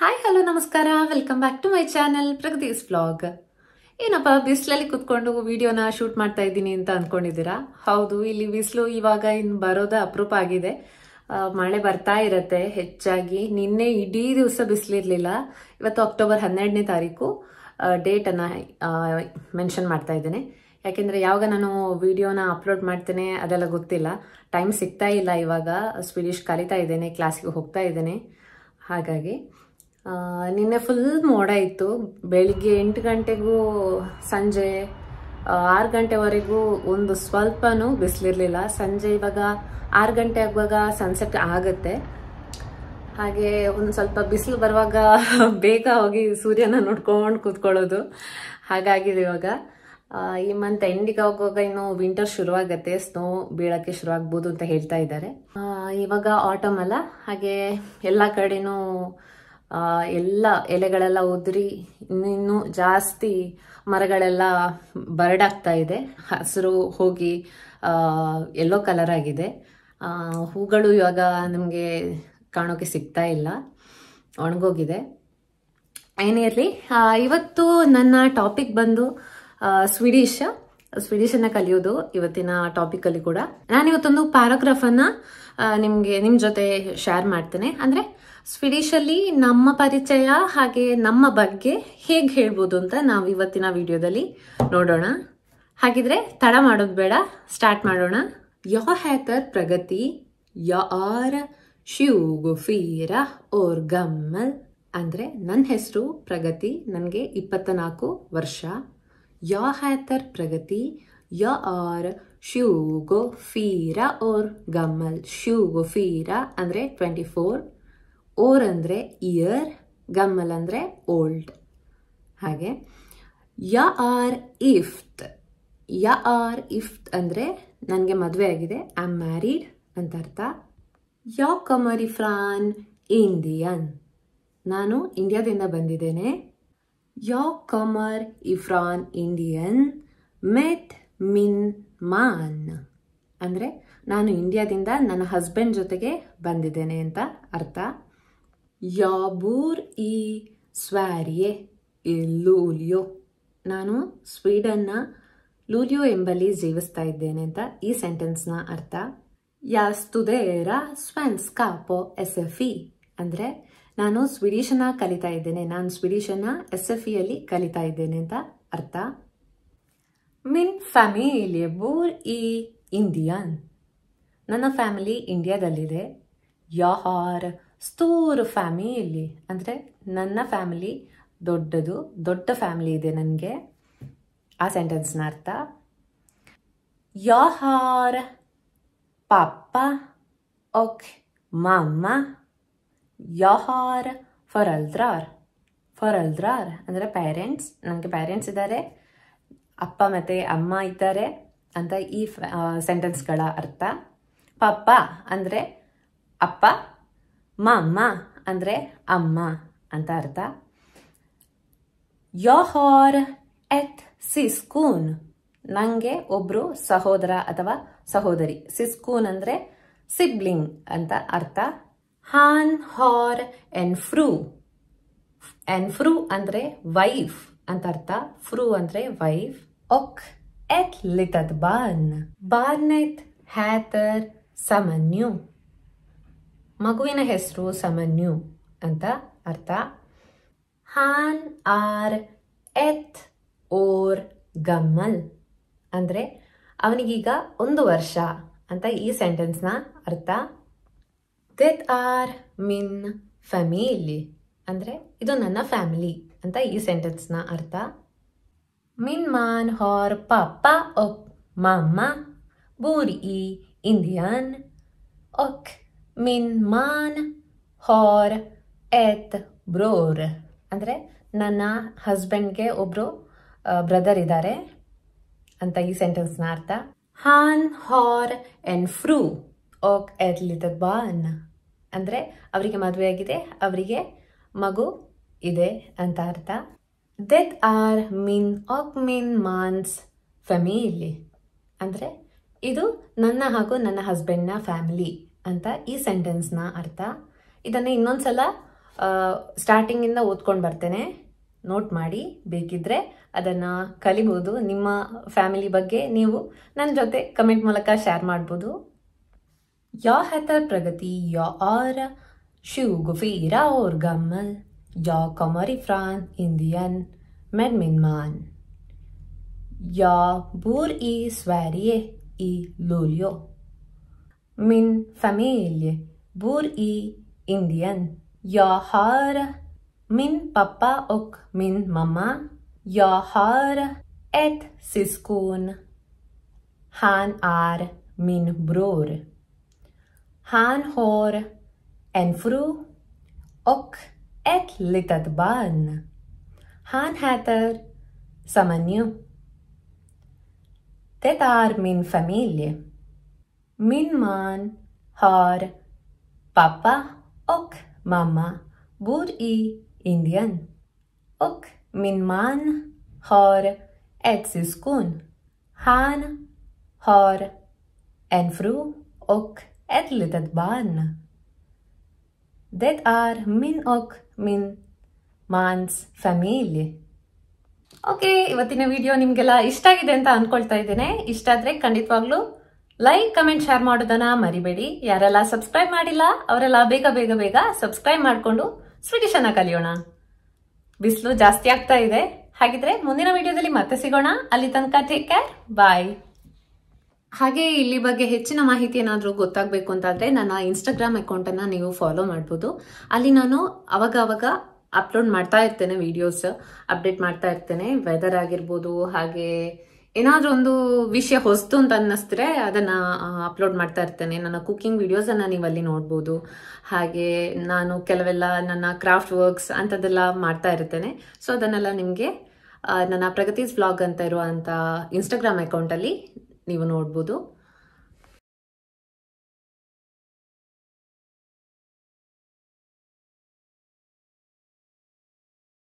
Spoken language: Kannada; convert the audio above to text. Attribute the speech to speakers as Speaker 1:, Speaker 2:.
Speaker 1: ಹಾಯ್ ಹಲೋ ನಮಸ್ಕಾರ welcome back to my channel Pragati's blog ಏನಪ್ಪ ಬಿಸಿಲಲ್ಲಿ ಕುತ್ಕೊಂಡು ವಿಡಿಯೋನ ಶೂಟ್ ಮಾಡ್ತಾ ಇದ್ದೀನಿ ಅಂತ ಅಂದ್ಕೊಂಡಿದ್ದೀರಾ ಹೌದು ಇಲ್ಲಿ ಬಿಸಿಲು ಇವಾಗ ಇನ್ನು ಬರೋದ ಅಪರೂಪ ಆಗಿದೆ ಮಳೆ ಬರ್ತಾ ಇರತ್ತೆ ಹೆಚ್ಚಾಗಿ ನಿನ್ನೆ ಇಡೀ ದಿವಸ ಬಿಸಿಲಿರ್ಲಿಲ್ಲ ಇವತ್ತು ಅಕ್ಟೋಬರ್ ಹನ್ನೆರಡನೇ ತಾರೀಕು ಡೇಟ್ ಅನ್ನ ಮೆನ್ಷನ್ ಮಾಡ್ತಾ ಇದ್ದೇನೆ ಯಾಕೆಂದ್ರೆ ಯಾವಾಗ ನಾನು ವಿಡಿಯೋನ ಅಪ್ಲೋಡ್ ಮಾಡ್ತೇನೆ ಅದೆಲ್ಲ ಗೊತ್ತಿಲ್ಲ ಟೈಮ್ ಸಿಗ್ತಾ ಇಲ್ಲ ಇವಾಗ ಸ್ವೀಡಿಶ್ ಕಲಿತಾ ಇದ್ದೇನೆ ಕ್ಲಾಸಿಗೆ ಹೋಗ್ತಾ ಇದ್ದೇನೆ ಹಾಗಾಗಿ ನಿನ್ನೆ ಫುಲ್ ಮೋಡ ಇತ್ತು ಬೆಳಿಗ್ಗೆ ಎಂಟು ಗಂಟೆಗೂ ಸಂಜೆ ಆರು ಗಂಟೆವರೆಗೂ ಒಂದು ಸ್ವಲ್ಪನೂ ಬಿಸಿಲಿರಲಿಲ್ಲ ಸಂಜೆ ಇವಾಗ ಆರು ಗಂಟೆ ಆಗುವಾಗ ಸನ್ಸೆಟ್ ಆಗುತ್ತೆ ಹಾಗೆ ಒಂದು ಸ್ವಲ್ಪ ಬಿಸಿಲು ಬರುವಾಗ ಬೇಗ ಹೋಗಿ ಸೂರ್ಯನ ನೋಡ್ಕೊಂಡು ಕೂತ್ಕೊಳ್ಳೋದು ಹಾಗಾಗಿದೆ ಇವಾಗ ಈ ಮಂತ್ ಎಂಡಿಗೆ ಹೋಗುವಾಗ ಇನ್ನು ವಿಂಟರ್ ಶುರುವಾಗತ್ತೆ ಸ್ನೋ ಬೀಳಕ್ಕೆ ಶುರುವಾಗ್ಬೋದು ಅಂತ ಹೇಳ್ತಾ ಇದ್ದಾರೆ ಇವಾಗ ಆಟಮ್ ಅಲ್ಲ ಹಾಗೆ ಎಲ್ಲ ಕಡೆನೂ ಎಲ್ಲ ಎಲೆಗಳೆಲ್ಲ ಉದುರಿ ಇನ್ನು ಜಾಸ್ತಿ ಮರಗಳೆಲ್ಲ ಬರ್ಡಾಗ್ತಾ ಇದೆ ಹಸಿರು ಹೋಗಿ ಎಲ್ಲೋ ಕಲರ್ ಆಗಿದೆ ಹೂಗಳು ಇವಾಗ ನಮಗೆ ಕಾಣೋಕೆ ಸಿಗ್ತಾ ಇಲ್ಲ ಒಣಗೋಗಿದೆ ಏನಿರಲಿ ಇವತ್ತು ನನ್ನ ಟಾಪಿಕ್ ಬಂದು ಸ್ವೀಡಿಶ್ ಅನ್ನ ಕಲಿಯೋದು ಇವತ್ತಿನ ಟಾಪಿಕಲ್ಲಿ ಕೂಡ ನಾನಿವತ್ತೊಂದು ಪ್ಯಾರಾಗ್ರಾಫನ್ನು ನಿಮಗೆ ನಿಮ್ಮ ಜೊತೆ ಶೇರ್ ಮಾಡ್ತೇನೆ ಅಂದರೆ ಅಲ್ಲಿ ನಮ್ಮ ಪರಿಚಯ ಹಾಗೆ ನಮ್ಮ ಬಗ್ಗೆ ಹೇಗೆ ಹೇಳ್ಬೋದು ಅಂತ ನಾವು ಇವತ್ತಿನ ವಿಡಿಯೋದಲ್ಲಿ ನೋಡೋಣ ಹಾಗಿದ್ರೆ ತಡ ಮಾಡೋದು ಬೇಡ ಸ್ಟಾರ್ಟ್ ಮಾಡೋಣ ಯ ಹ್ಯಾಕರ್ ಪ್ರಗತಿ ಯ ಆರ್ ಶಿವ್ ಫೀರ ಓರ್ ಗಮ್ಮಲ್ ಅಂದರೆ ನನ್ನ ಹೆಸರು ಪ್ರಗತಿ ನನಗೆ ಇಪ್ಪತ್ತ ನಾಲ್ಕು ವರ್ಷ ಯಾ ಹ್ಯಾಕರ್ ಪ್ರಗತಿ ಯ ಆರ್ ಗೊ ಫೀರ ಓರ್ ಗಮ್ಮಲ್ ಶಿವ್ ಫೀರ ಅಂದರೆ ಟ್ವೆಂಟಿ ಫೋರ್ ಓರ್ ಅಂದರೆ ಇಯರ್ ಗಮ್ಮಲ್ ಅಂದರೆ ಓಲ್ಡ್ ಹಾಗೆ ಯ ಆರ್ ಇಫ್ತ್ ಯ ಆರ್ ಇಫ್ತ್ ಅಂದರೆ ನನಗೆ ಮದುವೆ ಆಗಿದೆ ಐ ಆಮ್ ಮ್ಯಾರಿಡ್ ಅಂತ ಅರ್ಥ ಯ ಕಮರಿ ಫ್ರಾನ್ ಇಂಡಿಯನ್ ನಾನು ಇಂಡಿಯಾದಿಂದ ಬಂದಿದ್ದೇನೆ ಯ ಕಮರ್ ಇಫ್ರಾನ್ ಇಂಡಿಯನ್ ಮೆತ್ ಮಿನ್ ಮಾನ್ ಅಂದರೆ ನಾನು ಇಂಡಿಯಾದಿಂದ ನನ್ನ ಹಸ್ಬೆಂಡ್ ಜೊತೆಗೆ ಬಂದಿದ್ದೇನೆ ಅಂತ ಅರ್ಥ Jag bor i Sverige, i ಲೂಲಿಯೋ ನಾನು ಸ್ವೀಡನ್ನ ಲೂಲಿಯೋ ಎಂಬಲ್ಲಿ ಜೀವಿಸ್ತಾ ಇದ್ದೇನೆ ಅಂತ ಈ ಸೆಂಟೆನ್ಸ್ನ ಅರ್ಥ ಯಾ ಸ್ಟುದೇರ ಸ್ವೆನ್ಸ್ಕಾ ಪೋ ಎಸ್ ಎಫ್ ಇ ಅಂದರೆ ನಾನು ಸ್ವೀಡಿಷನ್ನ ಕಲಿತಾ ಇದ್ದೇನೆ ನಾನು ಸ್ವೀಡಿಷನ್ನ ಎಸ್ ಎಫ್ ಇಯಲ್ಲಿ ಕಲಿತಾ ಇದ್ದೇನೆ ಅಂತ ಅರ್ಥ ಮಿನ್ ಫ್ಯಾಮಿಲಿ ಬೂರ್ ಇ ಇಂಡಿಯನ್ ನನ್ನ ಫ್ಯಾಮಿಲಿ ಇಂಡಿಯಾದಲ್ಲಿದೆ ಯಾಹಾರ್ ಸ್ತೂರು ಫ್ಯಾಮಿಲಿ ಅಂದರೆ ನನ್ನ ಫ್ಯಾಮಿಲಿ ದೊಡ್ಡದು ದೊಡ್ಡ ಫ್ಯಾಮಿಲಿ ಇದೆ ನನಗೆ ಆ ಸೆಂಟೆನ್ಸ್ನ ಅರ್ಥ ಯಾರ ಪಾಪ ಓಕೆ ಮಾಮ್ಮ ಯಾರ ಫಾರ್ ಅಲ್ದ್ರಾರ್ ಫಾರ್ ಅಲ್ದ್ರಾರ್ ಅಂದರೆ ಪೇರೆಂಟ್ಸ್ ನನಗೆ ಪೇರೆಂಟ್ಸ್ ಇದ್ದಾರೆ ಅಪ್ಪ ಮತ್ತು ಅಮ್ಮ ಇದ್ದಾರೆ ಅಂತ ಈ ಸೆಂಟೆನ್ಸ್ಗಳ ಅರ್ಥ ಪಪ್ಪ ಅಂದರೆ ಅಪ್ಪ ಮಾಮ್ಮ ಅಂದರೆ ಅಮ್ಮ ಅಂತ ಅರ್ಥ ಯೋಹೋರ್ ಎತ್ ಸಿಸ್ಕೂನ್ ನನಗೆ ಒಬ್ಬರು ಸಹೋದರ ಅಥವಾ ಸಹೋದರಿ ಸಿಸ್ಕೂನ್ ಅಂದರೆ ಸಿಬ್ಲಿಂಗ್ ಅಂತ ಅರ್ಥ ಹಾನ್ ಹಾರ್ ಎನ್ ಫ್ರೂ ಎನ್ ಫ್ರೂ ಅಂದರೆ ವೈಫ್ ಅಂತ ಅರ್ಥ ಫ್ರೂ ಅಂದರೆ ವೈಫ್ ಒಕ್ ಎತ್ ಲಿತದ್ ಬಾರ್ನ್ ಬಾರ್ನೆತ್ ಹ್ಯಾತರ್ ಸಮನ್ಯು ಮಗುವಿನ ಹೆಸರು ಸಮನ್ಯು ಅಂತ ಅರ್ಥ ಹಾನ್ ಆರ್ ಎತ್ ಓರ್ ಗಮ್ಮಲ್ ಅಂದರೆ ಅವನಿಗೀಗ ಒಂದು ವರ್ಷ ಅಂತ ಈ ಸೆಂಟೆನ್ಸ್ನ ಅರ್ಥ ದೆತ್ ಆರ್ ಮಿನ್ ಫ್ಯಾಮಿಲಿ ಅಂದರೆ ಇದು ನನ್ನ ಫ್ಯಾಮಿಲಿ ಅಂತ ಈ ಸೆಂಟೆನ್ಸ್ನ ಅರ್ಥ ಮಿನ್ ಮಾನ್ ಹಾರ್ ಪಾಪ ಒಕ್ ಮಾಮ ಬೂರಿ ಇಂಡಿಯನ್ ಒಕ್ ಮಿನ್ ಮಾನ್ ಹಾರ್ ಎತ್ ಬ್ರೋರ್ ಅಂದರೆ ನನ್ನ ಹಸ್ಬೆಂಡ್ಗೆ ಒಬ್ಬರು ಬ್ರದರ್ ಇದ್ದಾರೆ ಅಂತ ಈ ಸೆಂಟೆನ್ಸ್ನ ಅರ್ಥ ಹಾನ್ ಹಾರ್ ಎನ್ ಫ್ರೂ ಓಕ್ ಎರ್ಲಿದ ಬಾನ್ ಅಂದರೆ ಅವರಿಗೆ ಮದುವೆಯಾಗಿದೆ ಅವರಿಗೆ ಮಗು ಇದೆ ಅಂತ ಅರ್ಥ ದೆತ್ ಆರ್ ಮಿನ್ ಆಕ್ ಮಿನ್ ಮಾನ್ಸ್ ಫ್ಯಾಮಿಲಿ ಅಂದರೆ ಇದು ನನ್ನ ಹಾಗೂ ನನ್ನ ಹಸ್ಬೆಂಡ್ನ ಫ್ಯಾಮಿಲಿ ಅಂತ ಈ ಸೆಂಟೆನ್ಸ್ನ ಅರ್ಥ ಇದನ್ನು ಇನ್ನೊಂದು ಸಲ ಸ್ಟಾರ್ಟಿಂಗಿಂದ ಓದ್ಕೊಂಡು ಬರ್ತೇನೆ ನೋಟ್ ಮಾಡಿ ಬೇಕಿದ್ರೆ ಅದನ್ನು ಕಲಿಬೋದು ನಿಮ್ಮ ಫ್ಯಾಮಿಲಿ ಬಗ್ಗೆ ನೀವು ನನ್ನ ಜೊತೆ ಕಮೆಂಟ್ ಮೂಲಕ ಶೇರ್ ಮಾಡ್ಬೋದು ಯಾ ಹೆತರ್ ಪ್ರಗತಿ ಯಾ ಆರ್ ಶಿವ್ ಗುಫೀರಾ ಓರ್ ಗಮ್ಮಲ್ ಯಾ ಕಮರಿ ಫ್ರಾನ್ ಇಂಡಿಯನ್ ಮೆಡ್ ಮಿನ್ಮಾನ್ ಯಾ ಬೂರ್ ಈ ಸ್ವಾರಿಯೇ ಈ ಲೋಲಿಯೋ Min familj bor i Indien. Jag har min pappa och min mamma. Jag har ett syskon. Han är min bror. Han har en fru och ett litet barn. Han heter Samanyu. Det är min familj. Min man har pappa och mamma bor i Indien. Och min man har ett syskon. Han har en fru och ett litet barn. Det är min och min mans family okay ಇವತ್ತಿನ ವಿಡಿಯೋ ನಿಮಗೆಲ್ಲ ಇಷ್ಟ ಆಗಿದೆ ಅಂತ ಅಂದ್ಕೊಳ್ತಾ ಇದ್ದೇನೆ ಇಷ್ಟ ಆದರೆ ಖಂಡಿತವಾಗ್ಲೂ ಲೈಕ್ ಕಮೆಂಟ್ ಶೇರ್ ಮಾಡೋದನ್ನ ಮರಿಬೇಡಿ ಯಾರೆಲ್ಲ ಸಬ್ಸ್ಕ್ರೈಬ್ ಮಾಡಿಲ್ಲ ಅವರೆಲ್ಲ ಬೇಗ ಬೇಗ ಬೇಗ ಸಬ್ಸ್ಕ್ರೈಬ್ ಮಾಡಿಕೊಂಡು ಅನ್ನ ಕಲಿಯೋಣ ಬಿಸಿಲು ಜಾಸ್ತಿ ಆಗ್ತಾ ಇದೆ ಹಾಗಿದ್ರೆ ಮುಂದಿನ ವಿಡಿಯೋದಲ್ಲಿ ಮತ್ತೆ ಸಿಗೋಣ ಅಲ್ಲಿ ತನಕ ಟೇಕ್ ಕೇರ್ ಬಾಯ್ ಹಾಗೆ ಇಲ್ಲಿ ಬಗ್ಗೆ ಹೆಚ್ಚಿನ ಮಾಹಿತಿ ಏನಾದರೂ ಗೊತ್ತಾಗಬೇಕು ಅಂತಾದರೆ ನನ್ನ ಇನ್ಸ್ಟಾಗ್ರಾಮ್ ಅಕೌಂಟನ್ನು ನೀವು ಫಾಲೋ ಮಾಡ್ಬೋದು ಅಲ್ಲಿ ನಾನು ಅವಾಗ ಅವಾಗ ಅಪ್ಲೋಡ್ ಮಾಡ್ತಾ ಇರ್ತೇನೆ ವಿಡಿಯೋಸ್ ಅಪ್ಡೇಟ್ ಮಾಡ್ತಾ ಇರ್ತೇನೆ ವೆದರ್ ಆಗಿರ್ಬೋದು ಹಾಗೆ ಏನಾದ್ರೂ ಒಂದು ವಿಷಯ ಹೊಸ್ತು ಅಂತ ಅನ್ನಿಸ್ತಾರೆ ಅದನ್ನು ಅಪ್ಲೋಡ್ ಮಾಡ್ತಾ ಇರ್ತೇನೆ ನನ್ನ ಕುಕ್ಕಿಂಗ್ ನೀವು ಅಲ್ಲಿ ನೋಡ್ಬೋದು ಹಾಗೆ ನಾನು ಕೆಲವೆಲ್ಲ ನನ್ನ ಕ್ರಾಫ್ಟ್ ವರ್ಕ್ಸ್ ಅಂತದೆಲ್ಲ ಮಾಡ್ತಾ ಇರ್ತೇನೆ ಸೊ ಅದನ್ನೆಲ್ಲ ನಿಮಗೆ ನನ್ನ ಪ್ರಗತೀಸ್ ಬ್ಲಾಗ್ ಅಂತ ಇರುವಂಥ ಇನ್ಸ್ಟಾಗ್ರಾಮ್ ಅಲ್ಲಿ ನೀವು ನೋಡ್ಬೋದು